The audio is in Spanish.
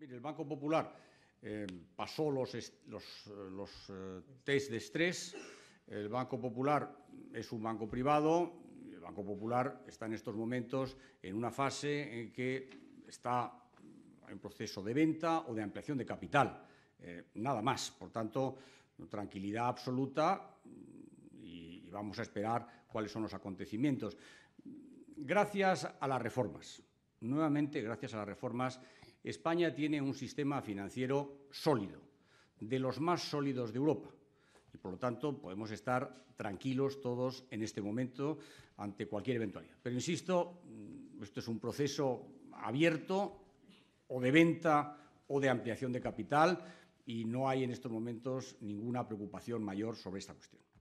el Banco Popular eh, pasó los, eh, eh, test de estrés. El Banco Popular es un banco privado. El Banco Popular está en estos momentos en una fase en que está en proceso de venta o de ampliación de capital. nada más. Por tanto, tranquilidad absoluta y vamos a esperar cuáles son los acontecimientos. Gracias a las reformas. Nuevamente, gracias a las reformas, España tiene un sistema financiero sólido, de los más sólidos de Europa. Y por lo tanto, podemos estar tranquilos todos en este momento ante cualquier eventualidad. Pero insisto, mm, esto es un proceso abierto o de venta o de ampliación de capital y no hay en estos momentos ninguna preocupación mayor sobre esta cuestión.